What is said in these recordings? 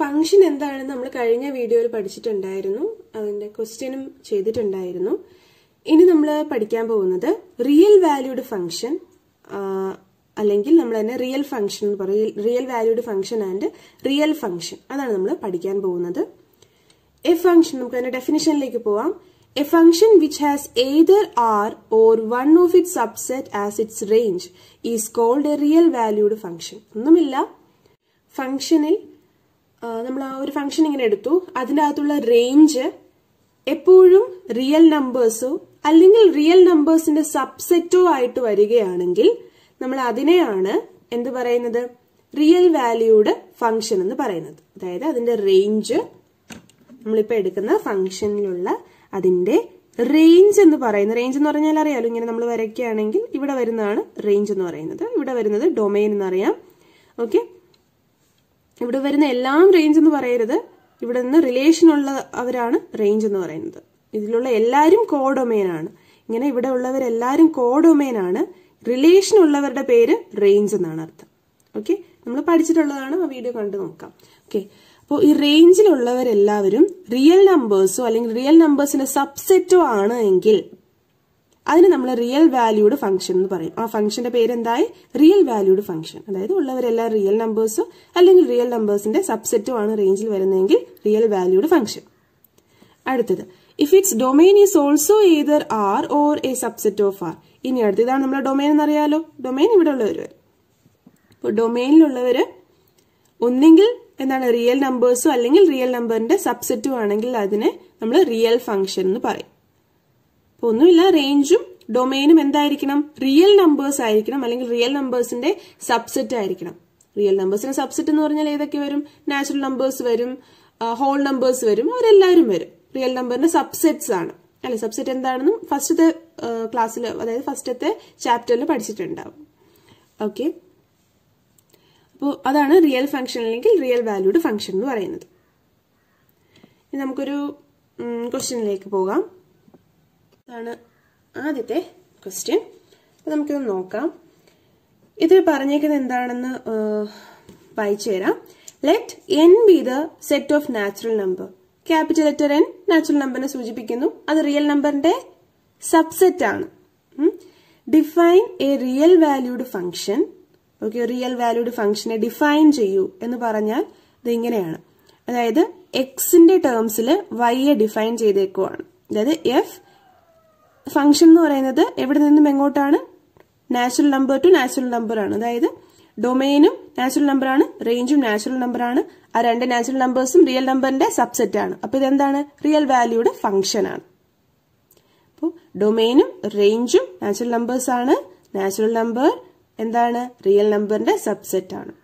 function എന്താണെന്ന് നമ്മൾ കഴിഞ്ഞ വീഡിയോയിൽ പഠിച്ചിട്ടുണ്ടായിരുന്നു അതിന്റെ ക്വസ്റ്റ്യനും ചെയ്തിട്ടുണ്ടായിരുന്നു ഇനി നമ്മൾ പഠിക്കാൻ പോകുന്നത് റിയൽ വാല്യൂഡ് ഫംഗ്ഷൻ അല്ലെങ്കിൽ നമ്മൾ തന്നെ റിയൽ ഫംഗ്ഷൻ എന്ന് പറയും real valued function and real function അതാണ് നമ്മൾ പഠിക്കാൻ പോകുന്നത് എ ഫംഗ്ഷൻ നമുക്ക് അതിന്റെ ഡെഫിനിഷനിലേക്ക് പോവാം a function which has either R or one of it subset as its range is called a real valued function ഒന്നുമില്ല ഫംഗ്ഷനിൽ നമ്മൾ ആ ഒരു ഫംഗ്ഷൻ ഇങ്ങനെ എടുത്തു അതിൻ്റെ അകത്തുള്ള റേഞ്ച് എപ്പോഴും റിയൽ നമ്പേഴ്സോ അല്ലെങ്കിൽ റിയൽ നമ്പേഴ്സിന്റെ സബ്സെറ്റോ ആയിട്ട് വരികയാണെങ്കിൽ നമ്മൾ അതിനെയാണ് എന്ത് പറയുന്നത് റിയൽ വാല്യൂഡ് ഫംഗ്ഷൻ എന്ന് പറയുന്നത് അതായത് അതിന്റെ റേഞ്ച് നമ്മളിപ്പോ എടുക്കുന്ന ഫംഗ്ഷനിലുള്ള അതിന്റെ റേഞ്ച് എന്ന് പറയുന്നത് റേഞ്ച് എന്ന് പറഞ്ഞാൽ അറിയാലോ ഇങ്ങനെ നമ്മൾ വരയ്ക്കുകയാണെങ്കിൽ ഇവിടെ വരുന്നതാണ് റേഞ്ച് എന്ന് പറയുന്നത് ഇവിടെ വരുന്നത് ഡൊമൈൻ എന്നറിയാം ഓക്കെ ഇവിടെ വരുന്ന എല്ലാം റേഞ്ച് എന്ന് പറയരുത് ഇവിടെ നിന്ന് റിലേഷൻ ഉള്ള അവരാണ് റേഞ്ച് എന്ന് പറയുന്നത് ഇതിലുള്ള എല്ലാവരും കോഡൊമൈൻ ആണ് ഇങ്ങനെ ഇവിടെ ഉള്ളവരെല്ലാവരും കോഡൊമൈൻ ആണ് റിലേഷൻ ഉള്ളവരുടെ പേര് റേഞ്ച് എന്നാണ് അർത്ഥം ഓക്കെ നമ്മൾ പഠിച്ചിട്ടുള്ളതാണ് ആ വീഡിയോ കണ്ടു നോക്കാം ഓക്കെ അപ്പോൾ ഈ റേഞ്ചിലുള്ളവരെല്ലാവരും റിയൽ നമ്പേഴ്സോ അല്ലെങ്കിൽ റിയൽ നമ്പേഴ്സിന്റെ സബ്സെറ്റോ ആണ് എങ്കിൽ അതിന് നമ്മൾ റിയൽ വാല്യൂഡ് ഫംഗ്ഷൻ എന്ന് പറയും ആ ഫംഗ്ഷന്റെ പേരെന്തായി റിയൽ വാല്യൂഡ് ഫംഗ്ഷൻ അതായത് ഉള്ളവരെല്ലാം റിയൽ നമ്പേഴ്സും അല്ലെങ്കിൽ റിയൽ നമ്പേഴ്സിന്റെ ആണ് റേഞ്ചിൽ വരുന്നതെങ്കിൽ റിയൽ വാല്യൂഡ് ഫംഗ്ഷൻ അടുത്തത് if its domain is also either R or a subset of R ഇനി അടുത്ത് ഇതാണ് നമ്മുടെ ഡൊമൈൻ എന്നറിയാലോ ഡൊമൈൻ ഇവിടെ ഉള്ളവർ ഇപ്പോൾ ഡൊമൈനിലുള്ളവർ ഒന്നെങ്കിൽ എന്താണ് റിയൽ നമ്പേഴ്സും അല്ലെങ്കിൽ റിയൽ നമ്പറിന്റെ സബ്സെറ്റും ആണെങ്കിൽ അതിനെ നമ്മൾ റിയൽ ഫംഗ്ഷൻ എന്ന് പറയും ഒന്നുമില്ല റേഞ്ചും ഡൊമൈനും എന്തായിരിക്കണം റിയൽ നമ്പേഴ്സ് ആയിരിക്കണം അല്ലെങ്കിൽ റിയൽ നമ്പേഴ്സിന്റെ സബ്സെറ്റ് ആയിരിക്കണം റിയൽ നമ്പേഴ്സിന്റെ സബ്സെറ്റ് എന്ന് പറഞ്ഞാൽ ഏതൊക്കെ വരും നാച്ചുറൽ നമ്പേഴ്സ് വരും ഹോൾ നമ്പേഴ്സ് വരും അവരെല്ലാവരും വരും റിയൽ നമ്പറിന്റെ സബ്സെറ്റ്സ് ആണ് അല്ലെ സബ്സെറ്റ് എന്താണെന്നും ഫസ്റ്റത്തെ ക്ലാസ്സിൽ അതായത് ഫസ്റ്റത്തെ ചാപ്റ്ററിൽ പഠിച്ചിട്ടുണ്ടാവും ഓക്കെ അപ്പോൾ അതാണ് റിയൽ ഫംഗ്ഷൻ അല്ലെങ്കിൽ റിയൽ വാല്യൂഡ് ഫംഗ്ഷൻ എന്ന് പറയുന്നത് ഇനി നമുക്കൊരു ക്വസ്റ്റ്യനിലേക്ക് പോകാം ഇതാണ് ആദ്യത്തെ ക്വസ്റ്റ്യൻ നമുക്കിത് നോക്കാം ഇത് പറഞ്ഞേക്കുന്നത് എന്താണെന്ന് വായിച്ചു തരാം let N be the set of natural number capital letter N natural നമ്പറിനെ സൂചിപ്പിക്കുന്നു അത് റിയൽ നമ്പറിന്റെ സബ്സെറ്റ് ആണ് define a real valued function okay real valued ഫംഗ്ഷനെ ഡിഫൈൻ ചെയ്യൂ എന്ന് പറഞ്ഞാൽ ഇത് ഇങ്ങനെയാണ് അതായത് എക്സിന്റെ ടേംസിൽ വൈയെ ഡിഫൈൻ ചെയ്തേക്കുവാണ് അതായത് എഫ് ഫംഗ്ഷൻ എന്ന് പറയുന്നത് എവിടെ നിന്നും എങ്ങോട്ടാണ് natural number to natural number ആണ് അതായത് ഡൊമൈനും നാച്ചുറൽ നമ്പറാണ് റേഞ്ചും നാച്ചുറൽ നമ്പറാണ് ആ രണ്ട് നാച്ചുറൽ നമ്പേഴ്സും റിയൽ നമ്പറിന്റെ സബ്സെറ്റ് ആണ് അപ്പൊ ഇതെന്താണ് റിയൽ വാല്യൂയുടെ ഫംഗ്ഷൻ ആണ് അപ്പോൾ ഡൊമൈനും റേഞ്ചും നാച്ചുറൽ നമ്പേഴ്സ് ആണ് നാച്ചുറൽ നമ്പർ എന്താണ് റിയൽ നമ്പറിന്റെ സബ്സെറ്റ് ആണ്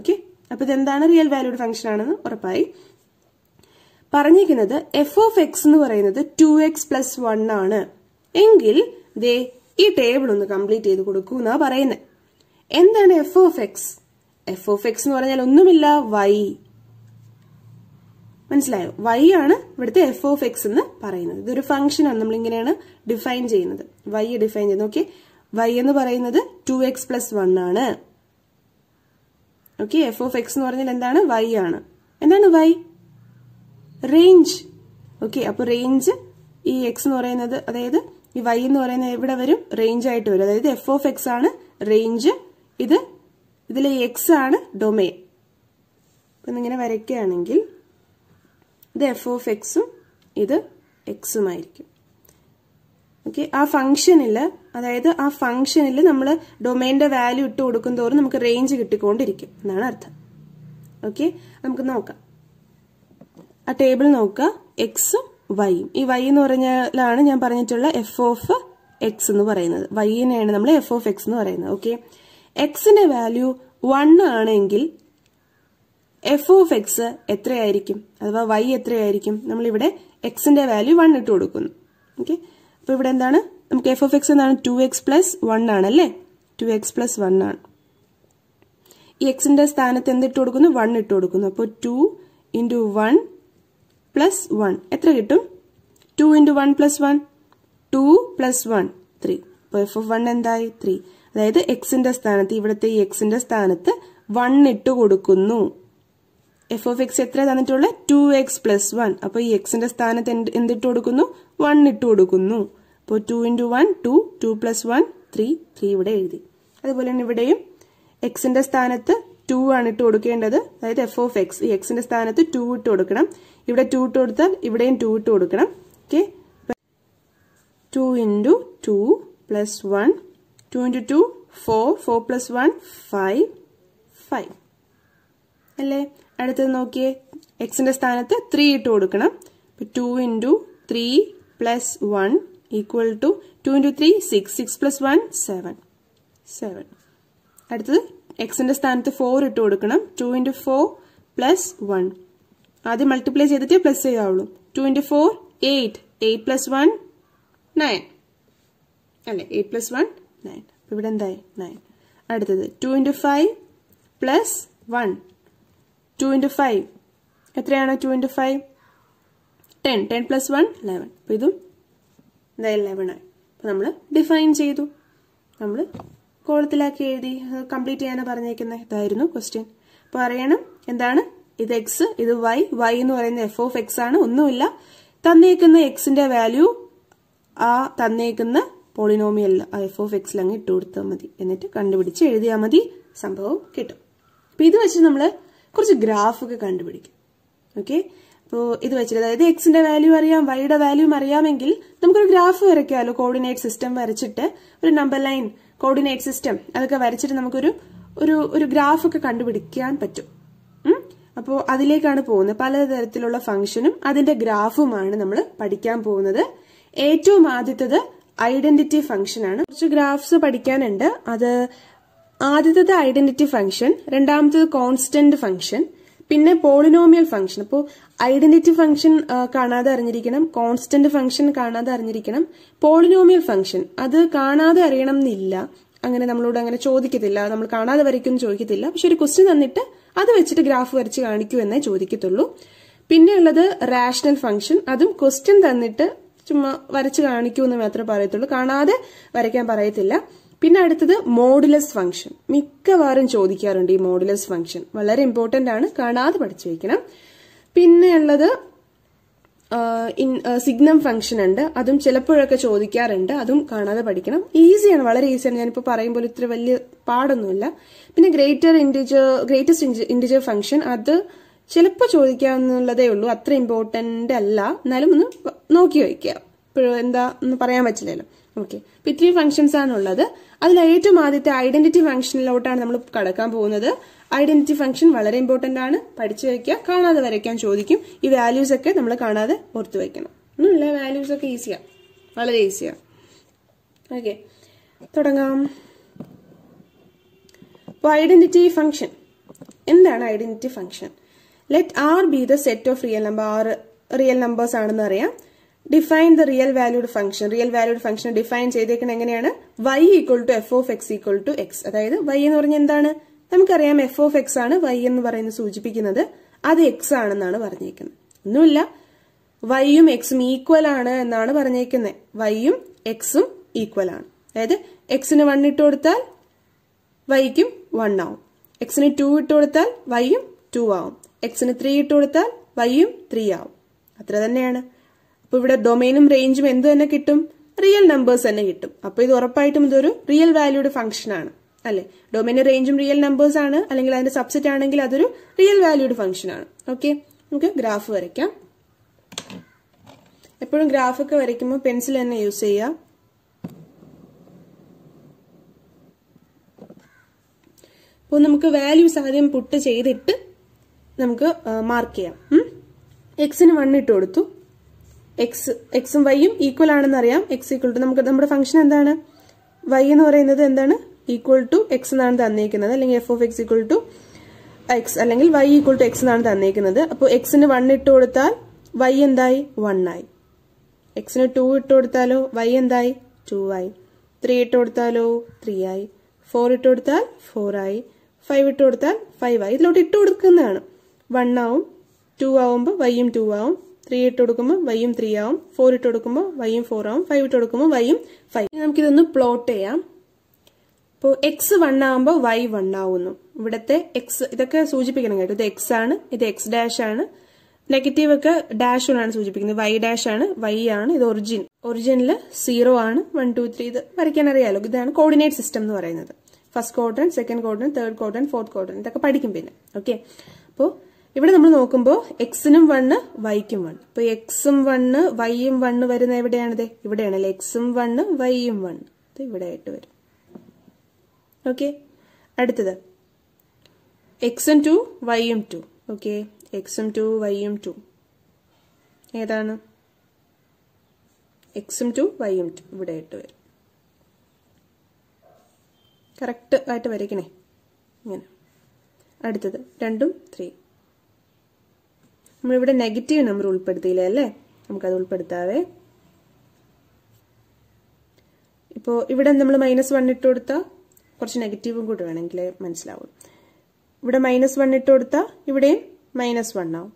ഓക്കെ അപ്പൊ ഇതെന്താണ് റിയൽ വാല്യൂഡ് ഫംഗ്ഷൻ ആണെന്ന് ഉറപ്പായി പറഞ്ഞിരിക്കുന്നത് എഫ് ഓഫ് എക്സ് എന്ന് പറയുന്നത് ടു എക്സ് പ്ലസ് വൺ ആണ് എങ്കിൽ ദേ ഈ ടേബിൾ ഒന്ന് കംപ്ലീറ്റ് ചെയ്ത് കൊടുക്കൂ എന്നാ പറയുന്നത് എന്താണ് F of X F of X എന്ന് പറഞ്ഞാൽ ഒന്നുമില്ല വൈ മനസ്സിലായോ വൈ ആണ് ഇവിടുത്തെ എഫ് ഓഫ് എക്സ് എന്ന് പറയുന്നത് ഇതൊരു നമ്മൾ ഇങ്ങനെയാണ് ഡിഫൈൻ ചെയ്യുന്നത് വൈ ഡിഫൈൻ ചെയ്യുന്നത് ഓക്കെ വൈ എന്ന് പറയുന്നത് ടു എക്സ് പ്ലസ് വൺ ആണ് ഓക്കെ എഫ് ഓഫ് എക്സ് എന്ന് പറഞ്ഞാൽ എന്താണ് വൈ ആണ് എന്താണ് വൈ റേഞ്ച് ഓക്കെ അപ്പൊ റേഞ്ച് ഈ എക്സ് എന്ന് പറയുന്നത് അതായത് ഈ വൈ എന്ന് പറയുന്നത് എവിടെ വരും റേഞ്ച് ആയിട്ട് വരും അതായത് എഫ് ഓഫ് എക്സ് ആണ് റേഞ്ച് ഇത് ഇതിലെ എക്സ് ആണ് ഡൊമേ അപ്പൊ ഇങ്ങനെ വരയ്ക്കുകയാണെങ്കിൽ ഇത് എഫ് ഓഫ് എക്സും ഇത് എക്സുമായിരിക്കും ഓക്കെ ആ ഫംഗ്ഷനിൽ അതായത് ആ ഫംഗ്ഷനിൽ നമ്മൾ ഡൊമൈൻ്റെ വാല്യൂ ഇട്ട് കൊടുക്കും തോറും നമുക്ക് റേഞ്ച് കിട്ടിക്കൊണ്ടിരിക്കും എന്നാണ് അർത്ഥം ഓക്കെ നമുക്ക് നോക്കാം ആ ടേബിൾ നോക്കുക എക്സും വൈയും ഈ വൈ എന്ന് പറഞ്ഞാലാണ് ഞാൻ പറഞ്ഞിട്ടുള്ള എഫ് ഓഫ് എക്സ് എന്ന് പറയുന്നത് വൈനെയാണ് നമ്മൾ എഫ് ഓഫ് എക്സ് എന്ന് പറയുന്നത് ഓക്കെ എക്സിന്റെ വാല്യൂ വൺ ആണെങ്കിൽ എഫ് ഓഫ് എക്സ് എത്രയായിരിക്കും അഥവാ വൈ എത്രയായിരിക്കും നമ്മളിവിടെ എക്സിന്റെ വാല്യൂ വൺ ഇട്ട് കൊടുക്കുന്നു ഓക്കെ അപ്പോൾ ഇവിടെ എന്താണ് നമുക്ക് എഫ് ഓഫ് എക്സ് എന്താണ് ടു എക്സ് പ്ലസ് വൺ ആണല്ലേ ടു എക്സ് പ്ലസ് വൺ ആണ് ഈ എക്സിന്റെ സ്ഥാനത്ത് എന്തിട്ട് കൊടുക്കുന്നു വൺ ഇട്ട് കൊടുക്കുന്നു അപ്പോൾ two into one plus one എത്ര കിട്ടും two into one plus one two plus one three അപ്പോൾ എഫ് ഓഫ് വൺ എന്തായി ത്രീ അതായത് എക്സിന്റെ സ്ഥാനത്ത് ഇവിടുത്തെ ഈ എക്സിന്റെ സ്ഥാനത്ത് വൺ ഇട്ട് കൊടുക്കുന്നു എഫ് ഓഫ് എക്സ് എത്ര തന്നിട്ടുള്ള ടു എക്സ് പ്ലസ് വൺ അപ്പോൾ ഈ എക്സിന്റെ സ്ഥാനത്ത് എന്തിട്ട് കൊടുക്കുന്നു വൺ ഇട്ട് കൊടുക്കുന്നു അപ്പോൾ two into one two two plus one three three ഇവിടെ എഴുതി അതുപോലെ തന്നെ ഇവിടെയും എക്സിന്റെ സ്ഥാനത്ത് ടു ആണ് ഇട്ട് കൊടുക്കേണ്ടത് അതായത് എഫ് ഓഫ് എക്സ് ഈ എക്സിന്റെ സ്ഥാനത്ത് ടു ഇട്ട് കൊടുക്കണം ഇവിടെ ടു ഇട്ട് കൊടുത്താൽ ഇവിടെയും ടു ഇട്ട് കൊടുക്കണം okay two into two plus one two into two four four plus one five five അല്ലേ അടുത്തത് നോക്കിയേ എക്സിന്റെ സ്ഥാനത്ത് ത്രീ ഇട്ട് കൊടുക്കണം two into three plus one equal two two into three six six plus one seven seven അടുത്തത് എക്സിന്റെ സ്ഥാനത്ത് ഫോർ ഇട്ട് കൊടുക്കണം two into four plus one ആദ്യം മൾട്ടിപ്ലൈ ചെയ്തിട്ട് പ്ലസ് ചെയ്യാവുള്ളൂ two into four eight eight plus one nine അല്ലെ eight plus one nine ഇവിടെ എന്തായി നയൻ അടുത്തത് two into five plus one two into five എത്രയാണ് two into five ten ten plus one eleven അപ്പോൾ ഇതും എന്തായാലും ലെവൻ ആയി അപ്പോൾ നമ്മൾ ഡിഫൈൻ ചെയ്തു നമ്മൾ കോളത്തിലാക്കി എഴുതി കംപ്ലീറ്റ് ചെയ്യാനാണ് പറഞ്ഞേക്കുന്നത് ഇതായിരുന്നു ക്വസ്റ്റ്യൻ അപ്പോൾ അറിയണം എന്താണ് ഇത് എക്സ് ഇത് വൈ വൈ എന്ന് പറയുന്ന എഫ് ഓഫ് എക്സ് ആണ് ഒന്നുമില്ല തന്നേക്കുന്ന എക്സിന്റെ വാല്യൂ ആ തന്നേക്കുന്ന പോളിനോമിയൽ ആ എഫ് ഓഫ് എക്സിൽ അങ്ങ് ഇട്ട് കൊടുത്താൽ മതി എന്നിട്ട് കണ്ടുപിടിച്ച് എഴുതിയാൽ മതി സംഭവം കിട്ടും അപ്പൊ ഇത് വെച്ച് നമ്മൾ കുറച്ച് ഗ്രാഫൊക്കെ കണ്ടുപിടിക്കും ഓക്കെ അപ്പോൾ ഇത് വെച്ചിട്ട് അതായത് എക്സിന്റെ വാല്യൂ അറിയാം വൈയുടെ വാല്യൂ അറിയാമെങ്കിൽ നമുക്കൊരു ഗ്രാഫ് വരയ്ക്കാമല്ലോ കോർഡിനേറ്റ് സിസ്റ്റം വരച്ചിട്ട് ഒരു നമ്പർ ലൈൻ കോർഡിനേറ്റ് സിസ്റ്റം അതൊക്കെ വരച്ചിട്ട് നമുക്കൊരു ഒരു ഒരു ഗ്രാഫൊക്കെ കണ്ടുപിടിക്കാൻ പറ്റും അപ്പോൾ അതിലേക്കാണ് പോകുന്നത് പലതരത്തിലുള്ള ഫംഗ്ഷനും അതിന്റെ ഗ്രാഫുമാണ് നമ്മൾ പഠിക്കാൻ പോകുന്നത് ഏറ്റവും ആദ്യത്തത് ഐഡന്റിറ്റി ഫംഗ്ഷനാണ് കുറച്ച് ഗ്രാഫ്സ് പഠിക്കാനുണ്ട് അത് ആദ്യത്തത് ഐഡന്റിറ്റി ഫംഗ്ഷൻ രണ്ടാമത്തത് കോൺസ്റ്റന്റ് ഫംഗ്ഷൻ പിന്നെ പോളിനോമിയൽ ഫംഗ്ഷൻ അപ്പോൾ ഐഡന്റിറ്റി ഫംഗ്ഷൻ കാണാതെ അറിഞ്ഞിരിക്കണം കോൺസ്റ്റന്റ് ഫംഗ്ഷൻ കാണാതെ അറിഞ്ഞിരിക്കണം പോളിനോമിയൽ ഫംഗ്ഷൻ അത് കാണാതെ അറിയണം എന്നില്ല അങ്ങനെ നമ്മളോട് അങ്ങനെ ചോദിക്കത്തില്ല നമ്മൾ കാണാതെ വരയ്ക്കും ചോദിക്കത്തില്ല പക്ഷെ ഒരു ക്വസ്റ്റ്യൻ തന്നിട്ട് അത് വെച്ചിട്ട് ഗ്രാഫ് വരച്ച് കാണിക്കൂ എന്നേ ചോദിക്കത്തുള്ളൂ പിന്നെ ഉള്ളത് റാഷണൽ ഫംഗ്ഷൻ അതും ക്വസ്റ്റ്യൻ തന്നിട്ട് ചുമ്മാ വരച്ച് കാണിക്കൂ എന്ന് മാത്രമേ പറയത്തുള്ളൂ കാണാതെ വരയ്ക്കാൻ പറയത്തില്ല പിന്നെ അടുത്തത് മോഡുലസ് ഫംഗ്ഷൻ മിക്കവാറും ചോദിക്കാറുണ്ട് ഈ മോഡുലസ് ഫംഗ്ഷൻ വളരെ ഇമ്പോർട്ടന്റ് ആണ് കാണാതെ പഠിച്ചു വയ്ക്കണം പിന്നെ ഉള്ളത് സിഗ്നം ഫംഗ്ഷൻ ഉണ്ട് അതും ചിലപ്പോഴൊക്കെ ചോദിക്കാറുണ്ട് അതും കാണാതെ പഠിക്കണം ഈസിയാണ് വളരെ ഈസിയാണ് ഞാനിപ്പോൾ പറയുമ്പോൾ ഇത്ര വലിയ പാടൊന്നുമില്ല പിന്നെ greater integer greatest integer function അത് ചിലപ്പോൾ ചോദിക്കാമെന്നുള്ളതേ ഉള്ളൂ അത്ര ഇമ്പോർട്ടൻ്റ് അല്ല എന്നാലും ഒന്ന് നോക്കി വയ്ക്കുക എന്താ ഒന്ന് പറയാൻ പറ്റില്ലല്ലോ ഓക്കെ അപ്പം ഇത്രയും ഫംഗ്ഷൻസ് ആണുള്ളത് അതിൽ ഏറ്റവും ആദ്യത്തെ ഐഡന്റിറ്റി ഫംഗ്ഷനിലോട്ടാണ് നമ്മൾ കടക്കാൻ പോകുന്നത് ഐഡന്റിറ്റി ഫംഗ്ഷൻ വളരെ ഇമ്പോർട്ടന്റ് ആണ് പഠിച്ചു വയ്ക്കുക കാണാതെ വരയ്ക്കാൻ ചോദിക്കും ഈ വാല്യൂസ് ഒക്കെ നമ്മൾ കാണാതെ ഓർത്തു വയ്ക്കണം ഒന്നുമില്ല വാല്യൂസ് ഒക്കെ ഈസിയാണ് വളരെ ഈസിയാണ് ഓക്കെ തുടങ്ങാം അപ്പോൾ ഐഡന്റിറ്റി ഫംഗ്ഷൻ എന്താണ് identity function let R be the set of real number R real numbers ആണെന്ന് അറിയാം define the real valued function real valued function define ചെയ്തേക്കുന്നത് എങ്ങനെയാണ് Y equal to F of X equal to X അതായത് Y എന്ന് പറഞ്ഞാൽ എന്താണ് നമുക്കറിയാം F of X ആണ് വൈ എന്ന് പറയുന്നത് സൂചിപ്പിക്കുന്നത് അത് എക്സ് ആണെന്നാണ് പറഞ്ഞേക്കുന്നത് ഒന്നുമില്ല വൈയും എക്സും ഈക്വൽ ആണ് എന്നാണ് പറഞ്ഞേക്കുന്നത് വൈയും എക്സും ഈക്വൽ ആണ് അതായത് എക്സിന് വൺ ഇട്ട് കൊടുത്താൽ വൈക്കും വൺ ആവും എക്സിന് ടു ഇട്ട് കൊടുത്താൽ വൈയും ടു ആവും എക്സിന് ത്രീ ഇട്ട് കൊടുത്താൽ വൈയും ത്രീ ആവും അത്ര തന്നെയാണ് അപ്പോൾ ഇവിടെ ഡൊമൈനും റേഞ്ചും എന്ത് തന്നെ കിട്ടും റിയൽ നമ്പേഴ്സ് തന്നെ കിട്ടും അപ്പോൾ ഇത് ഉറപ്പായിട്ടും ഇതൊരു റിയൽ വാല്യൂഡ് ഫംഗ്ഷൻ ആണ് അല്ലെ ഡൊമൈനും റേഞ്ചും റിയൽ നമ്പേഴ്സ് ആണ് അല്ലെങ്കിൽ അതിന്റെ സബ്സെറ്റ് ആണെങ്കിൽ അതൊരു റിയൽ വാല്യൂഡ് ഫംഗ്ഷൻ ആണ് ഓക്കെ നമുക്ക് ഗ്രാഫ് വരയ്ക്കാം എപ്പോഴും ഗ്രാഫ് ഒക്കെ വരയ്ക്കുമ്പോൾ പെൻസിൽ തന്നെ യൂസ് ചെയ്യുക അപ്പോൾ നമുക്ക് വാല്യൂസ് ആദ്യം പുട്ട് ചെയ്തിട്ട് നമുക്ക് മാർക്ക് ചെയ്യാം എക്സിന് വൺ ഇട്ട് കൊടുത്തു എക്സ് എക്സും വൈയും ഈക്വൽ ആണെന്ന് അറിയാം എക്സ് ഈക്വൽ ടു നമുക്ക് നമ്മുടെ ഫംഗ്ഷൻ എന്താണ് വൈ എന്ന് പറയുന്നത് എന്താണ് ഈക്വൽ ടു എക്സ് എന്നാണ് തന്നേക്കുന്നത് അല്ലെങ്കിൽ F of X equal to X അല്ലെങ്കിൽ വൈ ഈക്വൽ ടു എക്സ് എന്നാണ് തന്നേക്കുന്നത് അപ്പോൾ എക്സിന് വൺ ഇട്ട് കൊടുത്താൽ വൈ എന്തായി വൺ ആയി എക്സിന് ടു ഇട്ട് കൊടുത്താലോ വൈ എന്തായി ടു ആയി ത്രീ ഇട്ട് കൊടുത്താലോ ത്രീ ആയി ഫോർ ഇട്ട് കൊടുത്താൽ ഫോർ ആയി ഫൈവ് ഇട്ട് കൊടുത്താൽ ഫൈവ് ആയി ഇതിലോട്ട് ഇട്ട് കൊടുക്കുന്നതാണ് വൺ ആവും ടു ആവുമ്പോൾ വൈയും ടു ആവും ത്രീ ഇട്ട് കൊടുക്കുമ്പോൾ വൈയും ത്രീ ആവും ഫോർ ഇട്ട് കൊടുക്കുമ്പോൾ വൈയും ഫോർ ആവും ഫൈവ് ഇട്ട് കൊടുക്കുമ്പോൾ വൈയും ഫൈവ് നമുക്കിതൊന്ന് പ്ലോട്ട് ചെയ്യാം അപ്പോൾ എക്സ് വൺ ആവുമ്പോൾ വൈ വൺ ആവുന്നു ഇവിടുത്തെ എക്സ് ഇതൊക്കെ സൂചിപ്പിക്കണം കേട്ടോ ഇത് എക്സ് ആണ് ഇത് എക്സ് ഡാഷ് ആണ് നെഗറ്റീവ് ഒക്കെ ഡാഷ് ആണ് സൂചിപ്പിക്കുന്നത് വൈ ഡാഷ് ആണ് വൈ ആണ് ഇത് ഒറിജിൻ ഒറിജിനിൽ സീറോ ആണ് വൺ ടു ത്രീ ഇത് വരയ്ക്കാൻ അറിയാലോ ഇതാണ് കോർഡിനേറ്റ് സിസ്റ്റം എന്ന് പറയുന്നത് first quarter second quarter third quarter fourth quarter ഇതൊക്കെ പഠിക്കും പിന്നെ ഓക്കെ അപ്പോൾ ഇവിടെ നമ്മൾ നോക്കുമ്പോൾ എക്സിനും വണ്ണ് വൈക്കും വൺ അപ്പൊ എക്സും വണ്ണ് വൈയും വണ്ണ് വരുന്ന ഇവിടെയാണ് ഇവിടെയാണല്ലേ എക്സും വണ്ണ് വൈയും വൺ ഇത് ഇവിടെ ആയിട്ട് വരും ഓക്കെ അടുത്തത് എക്സും ടു വൈയും ടു ഓക്കെ എക്സും ടു വൈയും ടു ഏതാണ് എക്സും ടു വൈയും ടു ഇവിടെ ആയിട്ട് വരും കറക്റ്റ് ആയിട്ട് വരയ്ക്കണേ ഇങ്ങനെ അടുത്തത് രണ്ടും ത്രീ നമ്മളിവിടെ നെഗറ്റീവ് നമ്പർ ഉൾപ്പെടുത്തിയില്ല അല്ലേ നമുക്കത് ഉൾപ്പെടുത്താവേ ഇപ്പോൾ ഇവിടെ നമ്മൾ മൈനസ് വൺ ഇട്ട് കൊടുത്താൽ കുറച്ച് നെഗറ്റീവും കൂടെ വേണമെങ്കിൽ മനസ്സിലാവും ഇവിടെ മൈനസ് വൺ ഇട്ട് കൊടുത്താൽ ഇവിടെയും മൈനസ് വൺ ആവും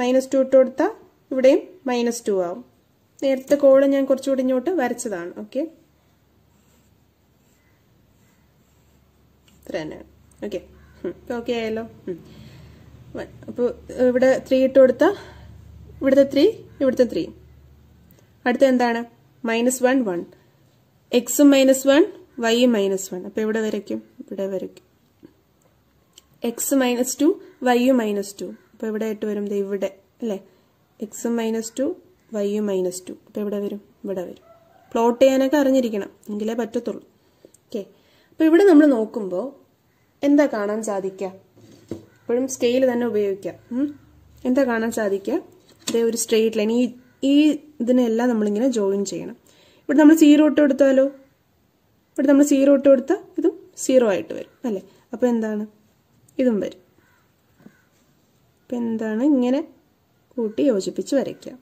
മൈനസ് ടു ഇട്ട് കൊടുത്താൽ ഇവിടെയും മൈനസ് ടു ആവും നേരത്തെ കോള് ഞാൻ കുറച്ചുകൂടി ഇങ്ങോട്ട് വരച്ചതാണ് ഓക്കെ ഇത്ര തന്നെയാണ് ഓക്കെ ഓക്കെ ആയല്ലോ വൺ അപ്പോൾ ഇവിടെ ത്രീ ഇട്ട് കൊടുത്ത ഇവിടുത്തെ ത്രീ ഇവിടുത്തെ ത്രീ അടുത്ത എന്താണ് മൈനസ് വൺ വൺ എക്സും മൈനസ് വൺ വൈയും മൈനസ് വൺ അപ്പോൾ ഇവിടെ വരയ്ക്കും ഇവിടെ വരയ്ക്കും എക്സ് മൈനസ് ടു വൈയും മൈനസ് ടു അപ്പോൾ ഇവിടെ ആയിട്ട് വരും ഇവിടെ അല്ലേ എക്സും മൈനസ് ടു വൈയും മൈനസ് ടു അപ്പോൾ ഇവിടെ വരും ഇവിടെ വരും പ്ലോട്ട് ചെയ്യാനൊക്കെ അറിഞ്ഞിരിക്കണം എങ്കിലേ പറ്റത്തുള്ളൂ ഓക്കെ അപ്പോൾ ഇവിടെ നമ്മൾ നോക്കുമ്പോൾ എന്താ കാണാൻ സാധിക്കുക എപ്പോഴും സ്കെയിൽ തന്നെ ഉപയോഗിക്കാം എന്താ കാണാൻ സാധിക്കുക അതേ ഒരു സ്ട്രെയിറ്റ് ലൈൻ ഈ ഈ ഇതിനെല്ലാം നമ്മളിങ്ങനെ ജോയിൻ ചെയ്യണം ഇവിടെ നമ്മൾ സീറോ ഇട്ട് കൊടുത്താലോ ഇവിടെ നമ്മൾ സീറോ ഇട്ട് കൊടുത്താൽ ഇതും സീറോ ആയിട്ട് വരും അല്ലേ അപ്പോൾ എന്താണ് ഇതും വരും അപ്പം എന്താണ് ഇങ്ങനെ കൂട്ടി യോജിപ്പിച്ച് വരയ്ക്കാം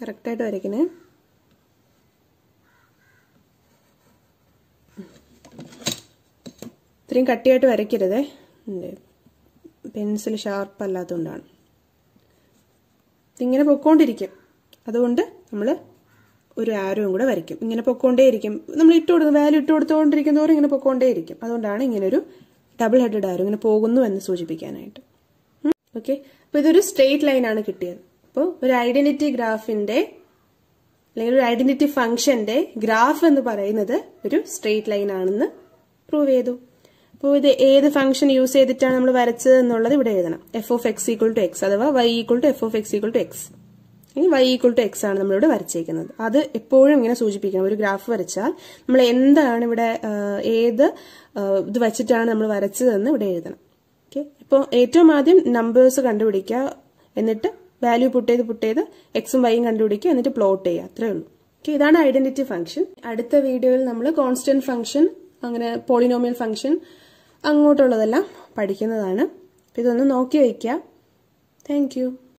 കറക്റ്റായിട്ട് വരയ്ക്കണേ ഇത്രയും കട്ടിയായിട്ട് വരയ്ക്കരുതേ പെൻസിൽ ഷാർപ്പ് അല്ലാത്തതുകൊണ്ടാണ് ഇങ്ങനെ പൊക്കോണ്ടിരിക്കും അതുകൊണ്ട് നമ്മൾ ഒരു ആരവും കൂടെ വരയ്ക്കും ഇങ്ങനെ ഇരിക്കും നമ്മൾ ഇട്ട് കൊടുക്കുന്ന വാല്യൂ ഇട്ട് കൊടുത്തുകൊണ്ടിരിക്കുന്ന തോറും ഇങ്ങനെ ഇരിക്കും അതുകൊണ്ടാണ് ഇങ്ങനെ ഒരു ഡബിൾ ഹെഡഡ് ആരോ ഇങ്ങനെ പോകുന്നു എന്ന് സൂചിപ്പിക്കാനായിട്ട് ഓക്കെ അപ്പോൾ ഇതൊരു സ്ട്രെയിറ്റ് ലൈനാണ് കിട്ടിയത് അപ്പോൾ ഒരു ഐഡന്റിറ്റി ഗ്രാഫിന്റെ അല്ലെങ്കിൽ ഒരു ഐഡന്റിറ്റി ഫംഗ്ഷന്റെ ഗ്രാഫ് എന്ന് പറയുന്നത് ഒരു സ്ട്രെയിറ്റ് ലൈൻ ആണെന്ന് പ്രൂവ് ചെയ്തു അപ്പോൾ ഇത് ഏത് ഫംഗ്ഷൻ യൂസ് ചെയ്തിട്ടാണ് നമ്മൾ വരച്ചത് എന്നുള്ളത് ഇവിടെ എഴുതണം F of X equal to X അഥവാ Y equal to F of X equal to X ഇനി വൈ ഈക്വൾ ടു എക്സ് ആണ് നമ്മളിവിടെ വരച്ചേക്കുന്നത് അത് എപ്പോഴും ഇങ്ങനെ സൂചിപ്പിക്കണം ഒരു ഗ്രാഫ് വരച്ചാൽ നമ്മൾ എന്താണ് ഇവിടെ ഏത് ഇത് വച്ചിട്ടാണ് നമ്മൾ വരച്ചതെന്ന് ഇവിടെ എഴുതണം ഓക്കെ ഇപ്പോൾ ഏറ്റവും ആദ്യം നമ്പേഴ്സ് കണ്ടുപിടിക്കുക എന്നിട്ട് വാല്യൂ പുട്ട് ചെയ്ത് പുട്ട് ചെയ്ത് എക്സും വൈയും കണ്ടുപിടിക്കുക എന്നിട്ട് പ്ലോട്ട് ചെയ്യുക അത്രേ ഉള്ളൂ ഓക്കെ ഇതാണ് ഐഡന്റിറ്റി ഫംഗ്ഷൻ അടുത്ത വീഡിയോയിൽ നമ്മൾ കോൺസ്റ്റന്റ് ഫംഗ്ഷൻ അങ്ങനെ പോളിനോമിയൽ ഫംഗ്ഷൻ അങ്ങോട്ടുള്ളതെല്ലാം പഠിക്കുന്നതാണ് ഇതൊന്ന് നോക്കി വയ്ക്കുക താങ്ക്